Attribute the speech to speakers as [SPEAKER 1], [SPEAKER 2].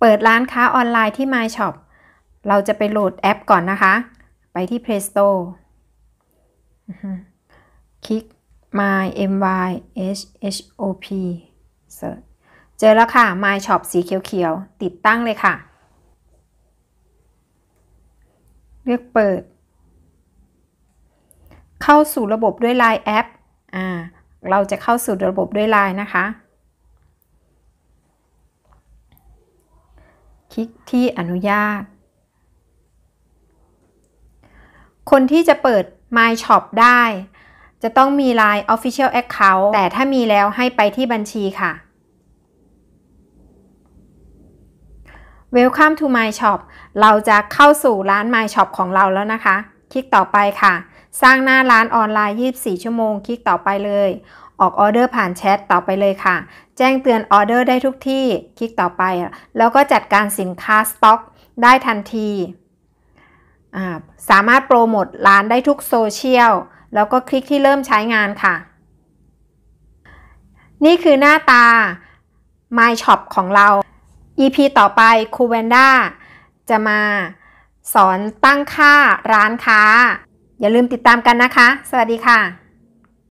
[SPEAKER 1] เปิดร้านค้าออนไลน์ที่ My Shop เราจะไปโหลดแอปก่อนนะคะ ไปที่ Play Store คลิก My My H H O P Search เจอแล้วค่ะ My Shop สีเขียวๆ ติดตั้งเลยค่ะ เลือกเปิด เข้าสู่ระบบด้วยไลน์แอปอ่า เราจะเข้าสู่ระบบด้วยไลน์นะคะคลิกที่อนุญาต คนที่จะเปิด My Shop ได้ จะต้องมี Line Official Account แต่ถ้ามีแล้วให้ไปที่บัญชีค่ะ Welcome to My Shop เราจะเข้าสู่ร้าน My Shop ของเราแล้วนะคะคลิกต่อไปค่ะ สร้างหน้าร้านออนไลน์ 24 ชั่วโมง คลิกต่อไปเลย ออกออเดอร์ผ่านแชท ต่อไปเลยค่ะ แจ้งเตือนออเดอร์ได้ทุกที่ คลิกต่อไป แล้วก็จัดการสินค้าสต็อกได้ทันที สามารถโปรโมทร้านได้ทุกโซเชียล แล้วก็คลิกที่เริ่มใช้งานค่ะ นี่คือหน้าตา My Shop ของเรา EP ต่อไปคูเวนด้าจะมาสอนตั้งค่าร้านค้า อย่าลืมติดตามกันนะคะ สวัสดีค่ะ